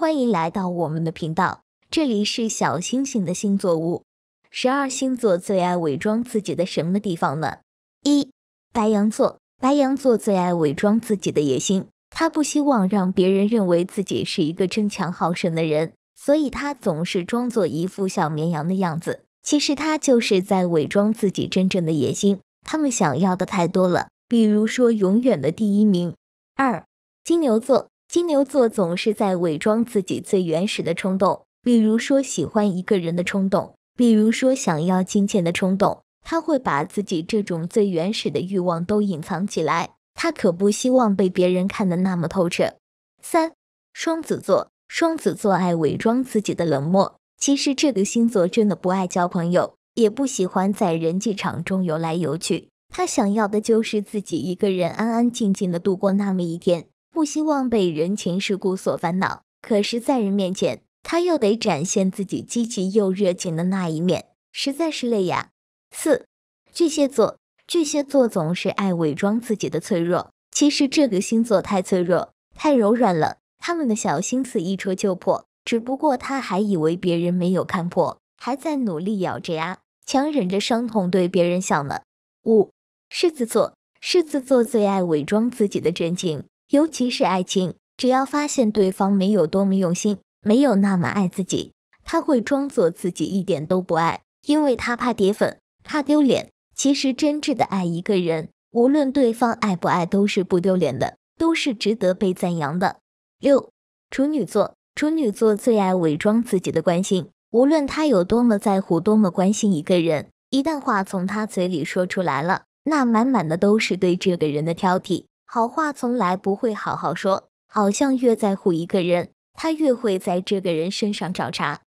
欢迎来到我们的频道，这里是小星星的星座屋。十二星座最爱伪装自己的什么地方呢？一、白羊座，白羊座最爱伪装自己的野心。他不希望让别人认为自己是一个争强好胜的人，所以他总是装作一副小绵羊的样子。其实他就是在伪装自己真正的野心。他们想要的太多了，比如说永远的第一名。二、金牛座。金牛座总是在伪装自己最原始的冲动，比如说喜欢一个人的冲动，比如说想要金钱的冲动，他会把自己这种最原始的欲望都隐藏起来，他可不希望被别人看得那么透彻。三，双子座，双子座爱伪装自己的冷漠，其实这个星座真的不爱交朋友，也不喜欢在人际场中游来游去，他想要的就是自己一个人安安静静的度过那么一天。不希望被人情世故所烦恼，可是，在人面前，他又得展现自己积极又热情的那一面，实在是累呀。四，巨蟹座，巨蟹座总是爱伪装自己的脆弱，其实这个星座太脆弱，太柔软了，他们的小心思一戳就破。只不过他还以为别人没有看破，还在努力咬着牙，强忍着伤痛对别人笑呢。五，狮子座，狮子座最爱伪装自己的真情，尤其是爱情，只要发现对方没有多么用心，没有那么爱自己，他会装作自己一点都不爱，因为他怕跌粉，怕丢脸。其实真挚的爱一个人，无论对方爱不爱，都是不丢脸的，都是值得被赞扬的。六处女座，处女座最爱伪装自己的关心，无论他有多么在乎，多么关心一个人，一旦话从他嘴里说出来了，那满满的都是对这个人的挑剔。好话从来不会好好说，好像越在乎一个人，他越会在这个人身上找茬。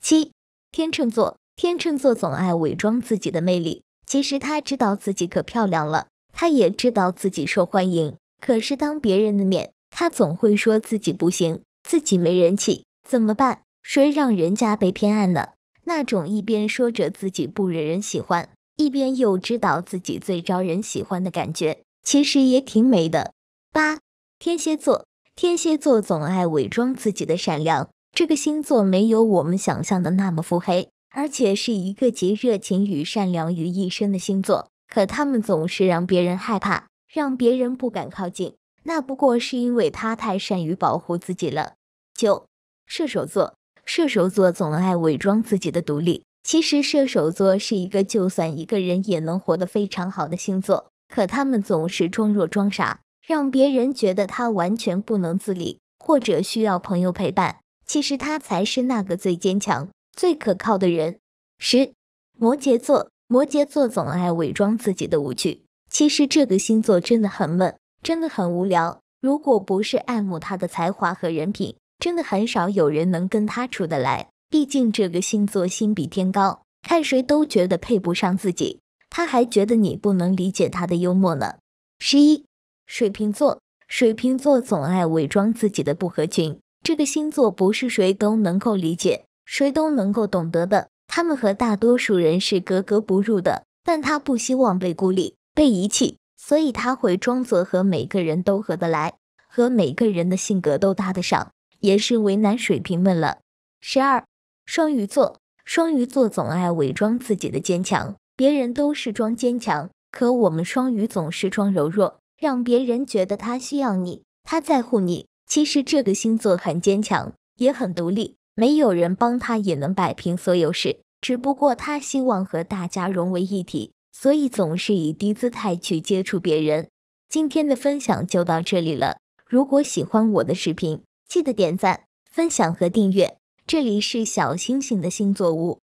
七天秤座，天秤座总爱伪装自己的魅力，其实他知道自己可漂亮了，他也知道自己受欢迎，可是当别人的面，他总会说自己不行，自己没人气，怎么办？谁让人家被偏爱呢？那种一边说着自己不惹人喜欢，一边又知道自己最招人喜欢的感觉。其实也挺美的。八，天蝎座，天蝎座总爱伪装自己的善良。这个星座没有我们想象的那么腹黑，而且是一个集热情与善良于一身的星座。可他们总是让别人害怕，让别人不敢靠近。那不过是因为他太善于保护自己了。九，射手座，射手座总爱伪装自己的独立。其实射手座是一个就算一个人也能活得非常好的星座。可他们总是装弱装傻，让别人觉得他完全不能自理，或者需要朋友陪伴。其实他才是那个最坚强、最可靠的人。十，摩羯座。摩羯座总爱伪装自己的无趣，其实这个星座真的很闷，真的很无聊。如果不是爱慕他的才华和人品，真的很少有人能跟他处得来。毕竟这个星座心比天高，看谁都觉得配不上自己。他还觉得你不能理解他的幽默呢。十一，水瓶座，水瓶座总爱伪装自己的不合群。这个星座不是谁都能够理解、谁都能够懂得的。他们和大多数人是格格不入的，但他不希望被孤立、被遗弃，所以他会装作和每个人都合得来，和每个人的性格都搭得上，也是为难水瓶们了。十二，双鱼座，双鱼座总爱伪装自己的坚强。别人都是装坚强，可我们双鱼总是装柔弱，让别人觉得他需要你，他在乎你。其实这个星座很坚强，也很独立，没有人帮他也能摆平所有事。只不过他希望和大家融为一体，所以总是以低姿态去接触别人。今天的分享就到这里了。如果喜欢我的视频，记得点赞、分享和订阅。这里是小星星的星座屋。